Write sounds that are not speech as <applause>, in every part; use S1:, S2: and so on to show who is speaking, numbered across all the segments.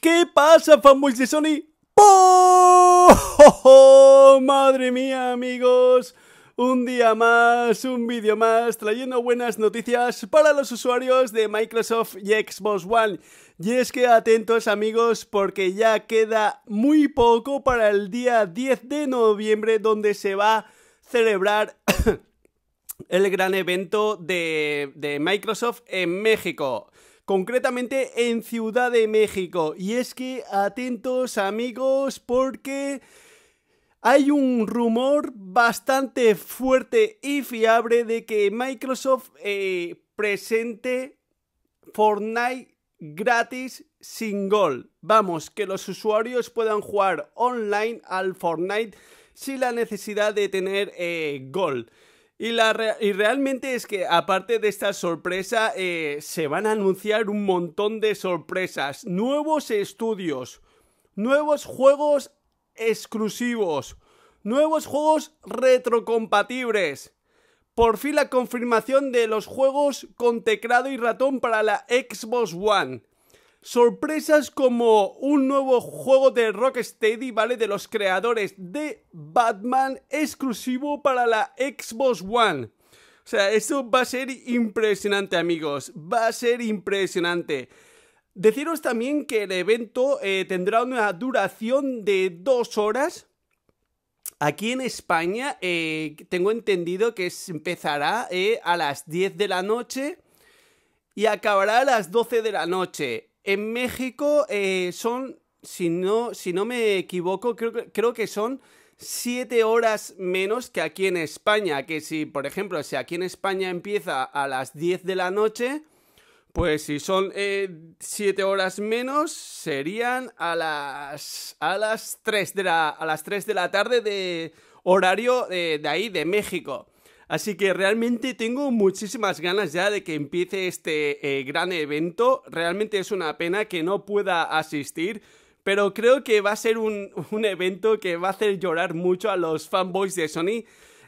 S1: ¿qué pasa, fanboys de Sony? ¡Oh! ¡Madre mía, amigos! Un día más, un vídeo más, trayendo buenas noticias para los usuarios de Microsoft y Xbox One. Y es que atentos amigos porque ya queda muy poco para el día 10 de noviembre donde se va a celebrar <coughs> el gran evento de, de Microsoft en México concretamente en Ciudad de México. Y es que, atentos amigos, porque hay un rumor bastante fuerte y fiable de que Microsoft eh, presente Fortnite gratis sin gol. Vamos, que los usuarios puedan jugar online al Fortnite sin la necesidad de tener Gold. Eh, gol. Y, realmente es que aparte de esta sorpresa, eh, se van a anunciar un montón de sorpresas, nuevos estudios, nuevos juegos exclusivos, nuevos juegos retrocompatibles. Por fin la confirmación de los juegos con teclado y ratón para la Xbox One sorpresas como un nuevo juego de Rocksteady, ¿vale? De los creadores de Batman exclusivo para la Xbox One. O sea, esto va a ser impresionante, amigos. Va a ser impresionante. Deciros también que el evento eh, tendrá una duración de dos horas. Aquí en España eh, tengo entendido que empezará eh, a las 10 de la noche y acabará a las 12 de la noche. En México eh, son, si no, si no me equivoco, creo, que son 7 horas menos que aquí en España. Que si, por ejemplo, si aquí en España empieza a las 10 de la noche, pues si son 7 eh, horas menos, serían a las, a las 3 de la, a las 3 de la tarde de horario eh, de ahí, de México. Así que realmente tengo muchísimas ganas ya de que empiece este eh, gran evento. Realmente es una pena que no pueda asistir. Pero creo que va a ser un, <laughs> evento que va a hacer llorar mucho a los fanboys de Sony.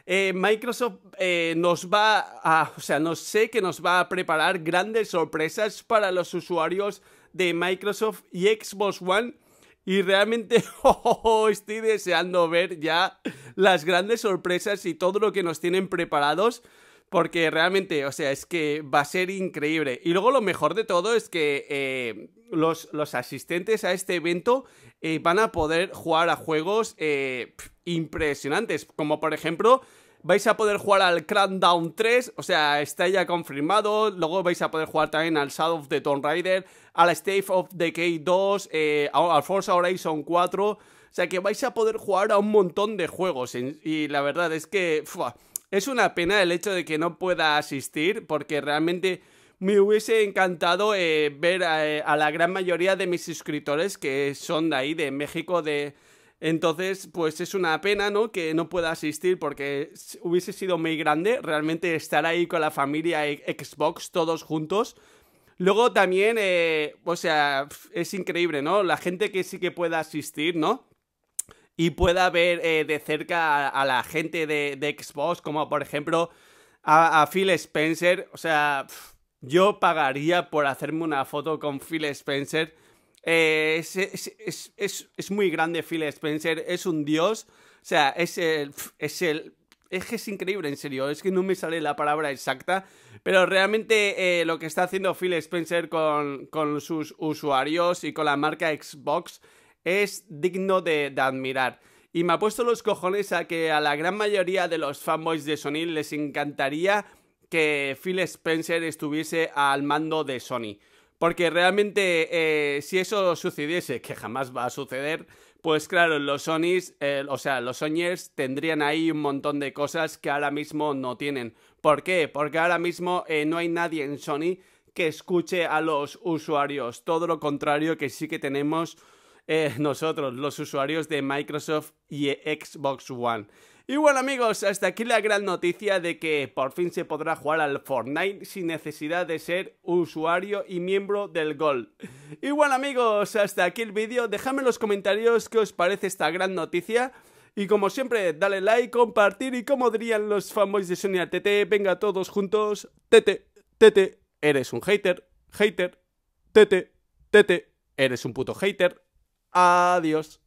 S1: Eh, Microsoft eh, nos va a, o sea, no sé que nos va a preparar grandes sorpresas para los usuarios de Microsoft y Xbox One y realmente <laughs> oh, oh, oh, estoy deseando ver ya las grandes sorpresas y todo lo que nos tienen preparados porque realmente, o sea, es que va a ser increíble. Y luego lo mejor de todo es que eh, los, los, asistentes a este evento eh, van a poder jugar a juegos eh, impresionantes. Como por ejemplo, vais a poder jugar al Crackdown 3, o sea, está ya confirmado. Luego vais a poder jugar también al Shadow of the Tomb Raider, al State of Decay 2, al Forza Horizon 4. O sea, que vais a poder jugar a un montón de juegos. Y la verdad es que es una pena el hecho de que no pueda asistir porque realmente me hubiese encantado eh, ver eh, a, la gran mayoría de mis suscriptores que son de ahí, de México, de... Entonces, pues es una pena, ¿no? Que no pueda asistir porque hubiese sido muy grande realmente estar ahí con la familia e-, Xbox todos juntos. Luego también, eh, o sea, es increíble, ¿no? La gente que sí que pueda asistir, ¿no? y pueda ver eh, de cerca a, la gente de, Xbox, como por ejemplo a, Phil Spencer. O sea, yo pagaría por hacerme una foto con Phil Spencer. Eh, es, muy grande Phil Spencer, es un dios. O sea, es el, es el... Es es increíble, en serio. Es que no me sale la palabra exacta. Pero realmente eh, lo que está haciendo Phil Spencer con, con sus usuarios y con la marca Xbox es digno de, admirar. Y me ha puesto los cojones a que a la gran mayoría de los fanboys de Sony les encantaría que Phil Spencer estuviese al mando de Sony. Porque realmente eh, si eso sucediese, que jamás va a suceder, pues claro, los Sonys, eh, o sea, los Sonyers tendrían ahí un montón de cosas que ahora mismo no tienen. ¿Por qué? Porque ahora mismo eh, no hay nadie en Sony que escuche a los usuarios. Todo lo contrario que sí que tenemos eh, <laughs> nosotros, los usuarios de Microsoft y Xbox One. Y bueno amigos, hasta aquí la gran noticia de que por fin se podrá jugar al Fortnite sin necesidad de ser usuario y miembro del Gold. Y bueno amigos, hasta aquí el vídeo, dejadme en los comentarios qué os parece esta gran noticia. Y como siempre, dale like, compartir y como dirían los fanboys de Sony TT, venga todos juntos, Tete, Tete, eres un hater, hater, Tete, Tete, eres un puto hater. Adiós.